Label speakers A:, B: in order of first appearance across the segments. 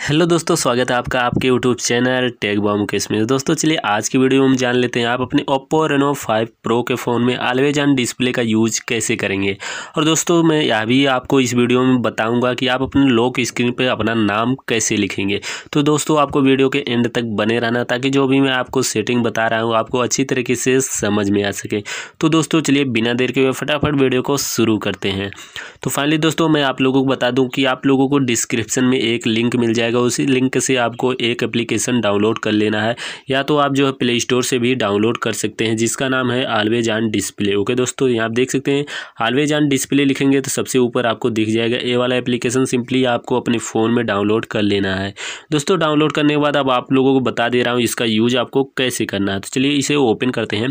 A: hello दोस्तों स्वागत है आपका आपके यूट्यूब चैनल टेक बॉम में दोस्तों चलिए आज की वीडियो में जान लेते हैं आप अपने ओप्पो रेनो 5 प्रो के फ़ोन में आलवेज ऑन डिस्प्ले का यूज कैसे करेंगे और दोस्तों मैं यह भी आपको इस वीडियो में बताऊंगा कि आप अपने लॉक स्क्रीन पर अपना नाम कैसे लिखेंगे तो दोस्तों आपको वीडियो के एंड तक बने रहना ताकि जो भी मैं आपको सेटिंग बता रहा हूँ आपको अच्छी तरीके से समझ में आ सके तो दोस्तों चलिए बिना देर के हुए फटाफट वीडियो को शुरू करते हैं तो फाइनली दोस्तों मैं आप लोगों को बता दूँ कि आप लोगों को डिस्क्रिप्शन में एक लिंक मिल जाए जाएगा उसी लिंक से आपको एक एप्लीकेशन डाउनलोड कर लेना है या तो आप जो है प्ले स्टोर से भी डाउनलोड कर सकते हैं जिसका नाम है आलवेज ऑन डिस्प्ले ओके दोस्तों यहाँ आप देख सकते हैं आलवेज ऑन डिस्प्ले लिखेंगे तो सबसे ऊपर आपको दिख जाएगा ये वाला एप्लीकेशन सिंपली आपको अपने फ़ोन में डाउनलोड कर लेना है दोस्तों डाउनलोड करने के बाद अब आप लोगों को बता दे रहा हूँ इसका यूज आपको कैसे करना है तो चलिए इसे ओपन करते हैं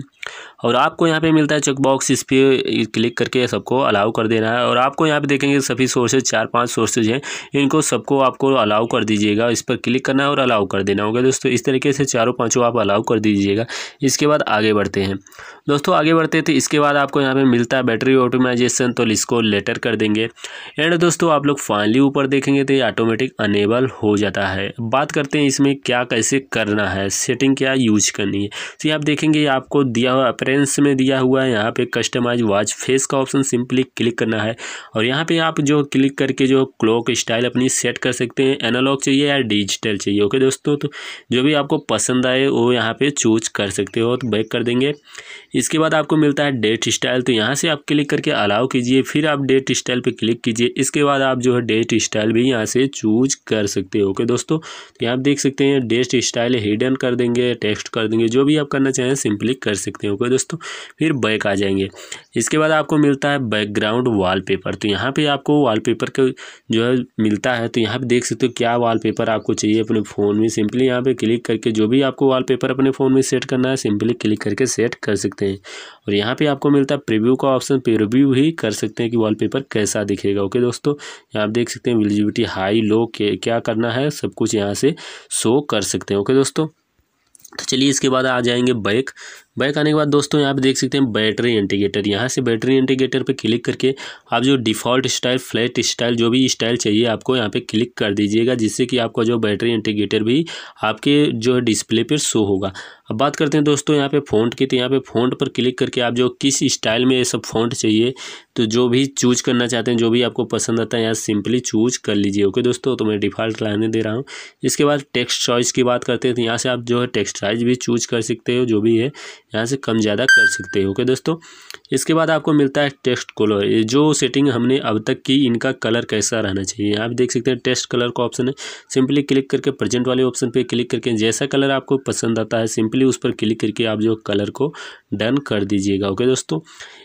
A: और आपको यहाँ पे मिलता है चेकबॉक्स इस पर क्लिक करके सबको अलाउ कर देना है और आपको यहाँ पे देखेंगे सभी सोर्सेज चार पांच सोर्सेज हैं इनको सबको आपको अलाउ कर कर दीजिएगा इस पर क्लिक करना है और अलाउ कर देना होगा दोस्तों इस तरीके से चारों पाँचों आप अलाउ कर दीजिएगा इसके बाद आगे बढ़ते हैं दोस्तों आगे बढ़ते थे तो इसके बाद आपको यहाँ पे मिलता है बैटरी ऑटोमाइजेशन तो इसको लेटर कर देंगे एंड दोस्तों आप लोग फाइनली ऊपर देखेंगे तो ये ऑटोमेटिक अनेबल हो जाता है बात करते हैं इसमें क्या कैसे करना है सेटिंग क्या यूज करनी है तो ये आप देखेंगे आपको दिया हुआ अपरेंस में दिया हुआ है यहाँ पर कस्टमाइज वॉच फेस का ऑप्शन सिंपली क्लिक करना है और यहाँ पर आप जो क्लिक करके जो क्लॉक स्टाइल अपनी सेट कर सकते हैं एनालॉग एनालॉग चाहिए या डिजिटल चाहिए ओके दोस्तों तो जो भी आपको पसंद आए वो यहाँ पे चूज कर सकते हो तो बैक कर देंगे इसके बाद आपको मिलता है डेट स्टाइल तो यहाँ से आप क्लिक करके अलाउ कीजिए फिर आप डेट स्टाइल पर क्लिक कीजिए इसके बाद आप जो है डेट स्टाइल भी यहाँ से चूज कर सकते हो ओके दोस्तों तो यहाँ आप देख सकते हैं डेट स्टाइल हिडन कर देंगे टेक्स्ट कर देंगे जो भी आप करना चाहें सिंपली कर सकते हो ओके दोस्तों फिर बैक आ जाएंगे इसके बाद आपको मिलता है बैकग्राउंड वॉलपेपर तो यहाँ पे आपको वॉलपेपर का जो है मिलता है तो यहाँ पे देख सकते हो क्या वॉलपेपर आपको चाहिए अपने फ़ोन में सिंपली यहाँ पे क्लिक करके जो भी आपको वॉलपेपर अपने फ़ोन में सेट करना है सिंपली क्लिक करके सेट कर सकते हैं और यहाँ पे आपको मिलता है प्रीव्यू का ऑप्शन प्रीव्यू ही कर सकते हैं कि वॉलपेपर कैसा दिखेगा ओके दोस्तों यहाँ आप देख सकते हैं विजिबिलिटी हाई लो क्या करना है सब कुछ यहाँ से शो कर सकते हैं ओके दोस्तों तो चलिए इसके बाद आ जाएंगे बैक बैक आने के बाद दोस्तों यहाँ पे देख सकते हैं बैटरी इंटीग्रेटर यहाँ से बैटरी इंटीग्रेटर पे क्लिक करके आप जो डिफ़ॉल्ट स्टाइल फ्लैट स्टाइल जो भी स्टाइल चाहिए आपको यहाँ पे क्लिक कर दीजिएगा जिससे कि आपका जो बैटरी इंटीग्रेटर भी आपके जो है डिस्प्ले पर शो होगा अब बात करते हैं दोस्तों यहाँ पे फ़ॉन्ट की तो यहाँ पे फ़ॉन्ट पर क्लिक करके आप जो किस स्टाइल में ये सब फ़ॉन्ट चाहिए तो जो भी चूज करना चाहते हैं जो भी आपको पसंद आता है यहाँ सिंपली चूज कर लीजिए ओके दोस्तों तो मैं डिफ़ॉल्ट लाने दे रहा हूँ इसके बाद टेक्स्ट चॉइस की बात करते हैं तो यहाँ से आप जो है टेक्स्ट चॉइस भी चूज कर सकते हो जो भी है यहाँ से कम ज़्यादा कर सकते हो ओके दोस्तों इसके बाद आपको मिलता है टेक्स्ट कलर ये जो सेटिंग हमने अब तक की इनका कलर कैसा रहना चाहिए आप देख सकते हैं टेक्स्ट कलर का ऑप्शन है सिंपली क्लिक करके प्रेजेंट वाले ऑप्शन पर क्लिक करके जैसा कलर आपको पसंद आता है सिंपली सिंपली उस पर क्लिक करके आप जो कलर को डन कर दीजिएगा ओके दोस्तों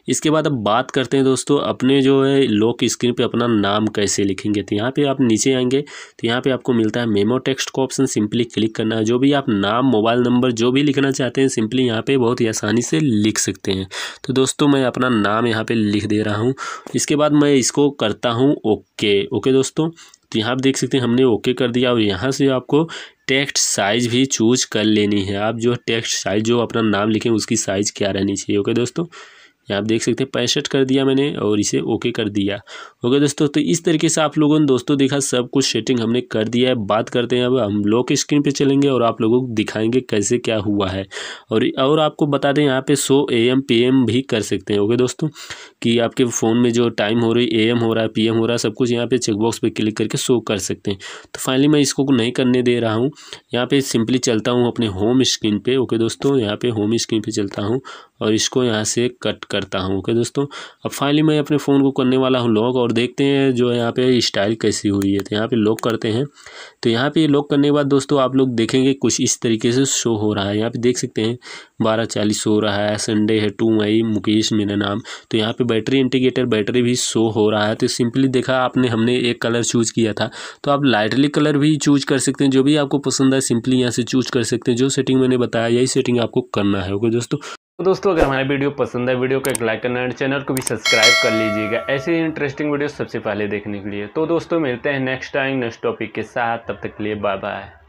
A: इसके बाद अब बात करते हैं दोस्तों अपने जो है लॉक स्क्रीन पे अपना नाम कैसे लिखेंगे तो यहाँ पे आप नीचे आएंगे तो यहाँ पे आपको मिलता है मेमो टेक्स्ट का ऑप्शन सिंपली क्लिक करना है जो भी आप नाम मोबाइल नंबर जो भी लिखना चाहते हैं सिंपली यहाँ पर बहुत ही आसानी से लिख सकते हैं तो दोस्तों मैं अपना नाम यहाँ पर लिख दे रहा हूँ इसके बाद मैं इसको करता हूँ ओके ओके दोस्तों तो यहाँ आप देख सकते हैं हमने ओके कर दिया और यहाँ से आपको टेक्स्ट साइज भी चूज कर लेनी है आप जो टेक्स्ट साइज जो अपना नाम लिखें उसकी साइज क्या रहनी चाहिए ओके दोस्तों यहाँ आप देख सकते हैं पैंसठ कर दिया मैंने और इसे ओके कर दिया ओके दोस्तों तो इस तरीके से आप लोगों ने दोस्तों देखा सब कुछ सेटिंग हमने कर दिया है बात करते हैं अब हम लॉक स्क्रीन पर चलेंगे और आप लोगों को दिखाएंगे कैसे क्या हुआ है और और आपको बता दें यहाँ पे सो ए एम पी एम भी कर सकते हैं ओके दोस्तों कि आपके फ़ोन में जो टाइम हो रही ए एम हो रहा है पी एम हो रहा है सब कुछ यहाँ पर चेकबॉक्स पर क्लिक करके शो कर सकते हैं तो फाइनली मैं इसको नहीं करने दे रहा हूँ यहाँ पर सिंपली चलता हूँ अपने होम स्क्रीन पर ओके दोस्तों यहाँ पर होम स्क्रीन पर चलता हूँ और इसको यहाँ से कट कर करता हूँ ओके दोस्तों अब फाइनली मैं अपने फ़ोन को करने वाला हूँ लॉक और देखते हैं जो यहाँ पे स्टाइल कैसी हुई है तो यहाँ पे लॉक करते हैं तो यहाँ पे लॉक करने के बाद दोस्तों आप लोग देखेंगे कुछ इस तरीके से शो हो रहा है यहाँ पे देख सकते हैं बारह चालीस हो रहा है संडे है टू मई मुकेश मेरा नाम तो यहाँ पे बैटरी इंडिकेटर बैटरी भी शो हो रहा है तो सिंपली देखा आपने हमने एक कलर चूज़ किया था तो आप लाइटली कलर भी चूज कर सकते हैं जो भी आपको पसंद है सिंपली यहाँ से चूज कर सकते हैं जो सेटिंग मैंने बताया यही सेटिंग आपको करना है ओके दोस्तों तो दोस्तों अगर हमारे वीडियो पसंद है वीडियो को एक लाइक करना है चैनल को भी सब्सक्राइब कर लीजिएगा ऐसे ही इंटरेस्टिंग वीडियो सबसे पहले देखने के लिए तो दोस्तों मिलते हैं नेक्स्ट टाइम नेक्स्ट टॉपिक के साथ तब तक के लिए बाय बाय